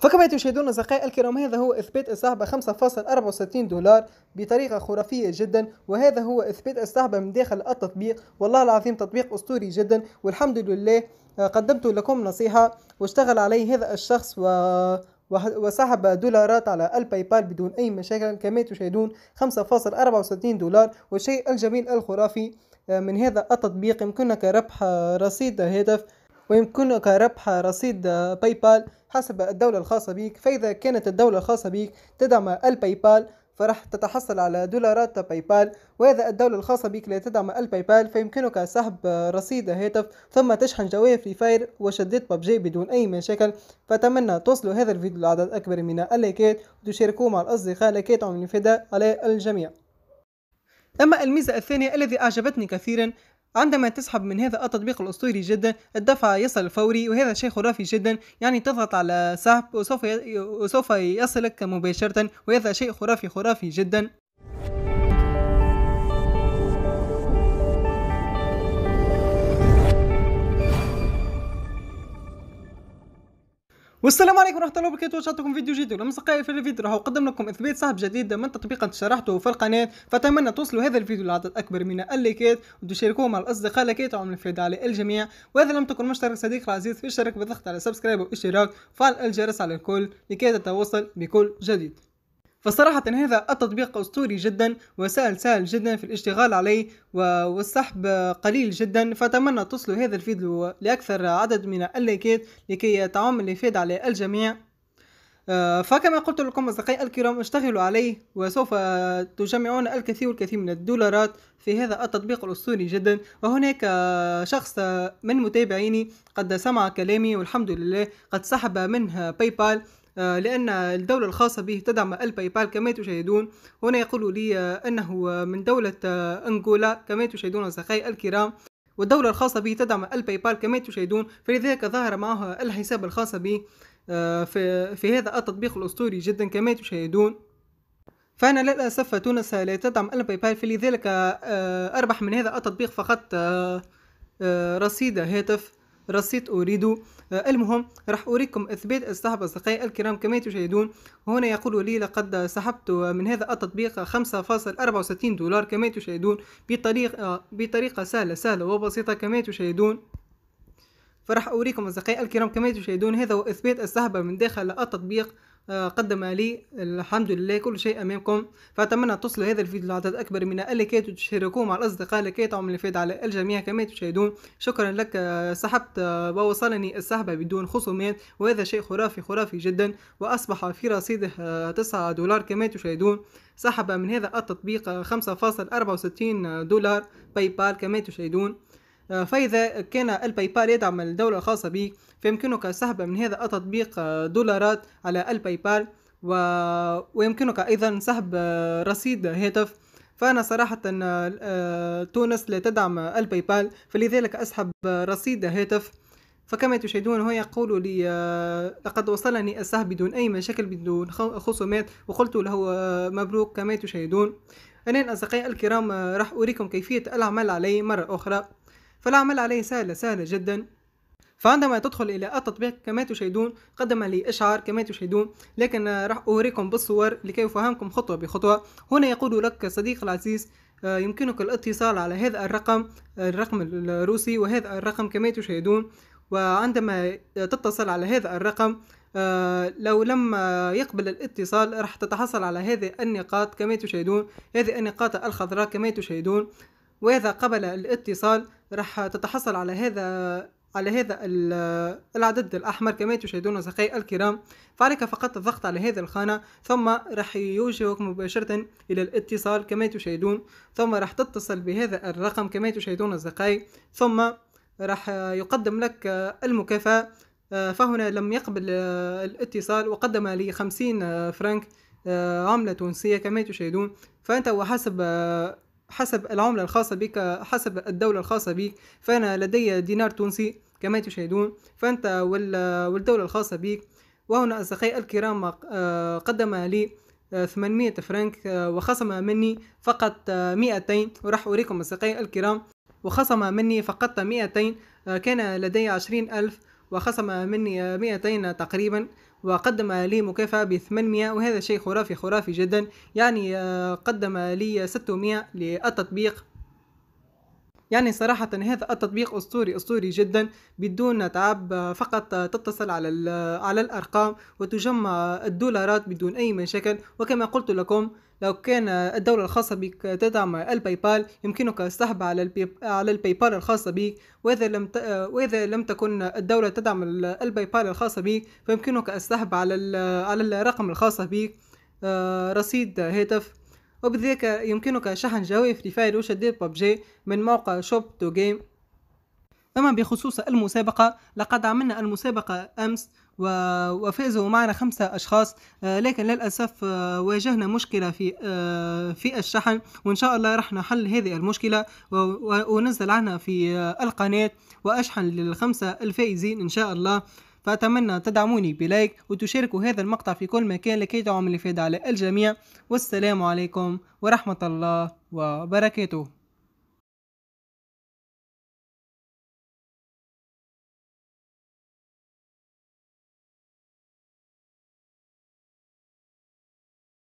فكما تشاهدون أصدقائي الكرام هذا هو إثبات السحبة 5.64 دولار بطريقة خرافية جدا وهذا هو إثبات السحبة من داخل التطبيق والله العظيم تطبيق أسطوري جدا والحمد لله آه، قدمت لكم نصيحة واشتغل عليه هذا الشخص و وسحب دولارات على الباي بال بدون أي مشاكل كما تشاهدون 5.64 دولار والشيء الجميل الخرافي آه، من هذا التطبيق يمكنك ربح آه، رصيد هدف ويمكنك ربح رصيد باي بال حسب الدولة الخاصة بك فإذا كانت الدولة الخاصة بك تدعم الباي بال فرح تتحصل على دولارات باي بال وإذا الدولة الخاصة بك لا تدعم الباي بال فيمكنك سحب رصيد هاتف ثم تشحن جوية فري فاير وشدات ببجي بدون أي مشاكل فأتمنى توصلوا هذا الفيديو لعدد أكبر من اللايكات وتشاركوه مع الأصدقاء لايكات عن الفداء على الجميع أما الميزة الثانية الذي أعجبتني كثيرا عندما تسحب من هذا التطبيق الأسطوري جدا الدفع يصل فوري وهذا شيء خرافي جدا يعني تضغط على سحب وسوف يصلك مباشرة وهذا شيء خرافي خرافي جدا والسلام عليكم ورحمه الله وبركاته وشاتكم فيديو جديد ومسقايا في الفيديو راح اقدم لكم اثبات سحب جديد من تطبيق شرحته في القناه فاتمنى توصلوا هذا الفيديو لعدد اكبر من اللايكات وتشاركوه مع الاصدقاء لكيت وعمل الفائده على الجميع واذا لم تكن مشترك صديق العزيز في الشرك بالضغط على سبسكرايب واشتراك وفعل الجرس على الكل لكي تتوصل بكل جديد فصراحة هذا التطبيق أسطوري جدا وسهل سهل جدا في الاشتغال عليه والسحب قليل جدا فأتمنى تصلوا هذا الفيديو لأكثر عدد من اللايكات لكي تعم الإفادة على الجميع آه، فكما قلت لكم أصدقائي الكرام اشتغلوا عليه وسوف تجمعون الكثير والكثير من الدولارات في هذا التطبيق الأسطوري جدا وهناك شخص من متابعيني قد سمع كلامي والحمد لله قد سحب منه باي بال آه، لأن الدولة الخاصة به تدعم الباي بال كما تشاهدون هنا يقول لي آه، أنه من دولة آه، أنغولا كما تشاهدون أصدقائي الكرام والدولة الخاصة به تدعم الباي بال كما تشاهدون فلذلك ظهر معه الحساب الخاص به في, في هذا التطبيق الأسطوري جدا كما تشاهدون فأنا للأسف تونس لا تدعم الباي بال فلذلك أربح من هذا التطبيق فقط رصيد هاتف رصيد أريد آه، المهم راح أريكم إثبات السحب أصدقائي الكرام كما تشاهدون هنا يقول لي لقد سحبت من هذا التطبيق 5.64 دولار كما تشاهدون بطريقة, آه، بطريقة سهلة سهلة وبسيطة كما تشاهدون فراح أريكم أصدقائي الكرام كما تشاهدون هذا هو إثبات السحب من داخل التطبيق آه، قدم لي الحمد لله كل شيء أمامكم فأتمنى أن تصل هذا الفيديو لعدد أكبر من اللايكات وتشاركوه مع الأصدقاء لكي تعمل الإفادة على الجميع كما تشاهدون شكرا لك آه، سحبت آه، ووصلني السحبة بدون خصومات وهذا شيء خرافي خرافي جدا وأصبح في رصيده 9 دولار كما تشاهدون سحب من هذا التطبيق 5.64 دولار باي بال كما تشاهدون آه، فإذا كان الباي بال يدعم الدولة الخاصة به فيمكنك سحب من هذا التطبيق آه، دولارات على الباي بال و... ويمكنك أيضا سحب آه، رصيد هاتف فأنا صراحة تونس لا تدعم الباي بال فلذلك أسحب رصيد هاتف فكما تشاهدون هو يقول لي لقد وصلني السحب بدون أي مشاكل بدون خصومات وقلت له مبروك كما تشاهدون أنا أصدقائي الكرام راح أريكم كيفية العمل عليه مرة أخرى فالعمل عليه سهل سهل جدا فعندما تدخل إلى التطبيق كما تشاهدون قدم لي إشعار كما تشاهدون لكن راح أوريكم بالصور لكي أفهمكم خطوة بخطوة هنا يقول لك صديق العزيز آه، يمكنك الاتصال على هذا الرقم آه، الرقم الروسي وهذا الرقم كما تشاهدون وعندما تتصل على هذا الرقم آه، لو لم يقبل الاتصال راح تتحصل على هذه النقاط كما تشاهدون هذه النقاط الخضراء كما تشاهدون واذا قبل الاتصال راح تتحصل على هذا على هذا العدد الأحمر كما تشاهدون أصدقائي الكرام فعليك فقط الضغط على هذه الخانة ثم راح يوجهك مباشرة إلى الاتصال كما تشاهدون ثم راح تتصل بهذا الرقم كما تشاهدون أصدقائي ثم راح يقدم لك المكافأة فهنا لم يقبل الاتصال وقدم لي 50 فرنك آه، عملة تونسية كما تشاهدون فأنت وحسب حسب العملة الخاصة بك حسب الدولة الخاصة بك فأنا لدي دينار تونسي كما تشاهدون فأنت والدولة الخاصة بك وهنا أصدقائي الكرام آه، قدم لي 800 آه، فرنك آه، وخصم مني فقط 200 وراح أريكم أصدقائي الكرام وخصم مني فقط 200 كان لدي 20 ألف وخصم مني 200 تقريبا وقدم لي مكافأة ب 800 وهذا شيء خرافي خرافي جدا يعني آه، قدم لي 600 للتطبيق يعني صراحة هذا التطبيق أسطوري أسطوري جدا بدون تعب آه، فقط آه، تتصل على على الأرقام وتجمع الدولارات بدون أي مشاكل وكما قلت لكم لو كان الدولة الخاصة بك تدعم الباي بال يمكنك السحب على البي... على الباي بال الخاصة بك وإذا لم ت... وإذا لم تكن الدولة تدعم الباي بال الخاصة بك فيمكنك السحب على ال... على الرقم الخاص بك آه، رصيد هاتف وبذلك يمكنك شحن جوائز فري فاير وشديد ببجي من موقع شوب تو جيم أما بخصوص المسابقة لقد عملنا المسابقة أمس وفازوا معنا خمسة أشخاص آه، لكن للأسف آه، واجهنا مشكلة في آه، في الشحن وإن شاء الله راح نحل هذه المشكلة ونزل عنها في القناة وأشحن للخمسة الفائزين إن شاء الله فأتمنى تدعموني بلايك وتشاركوا هذا المقطع في كل مكان لكي تعمل الإفادة على الجميع والسلام عليكم ورحمة الله وبركاته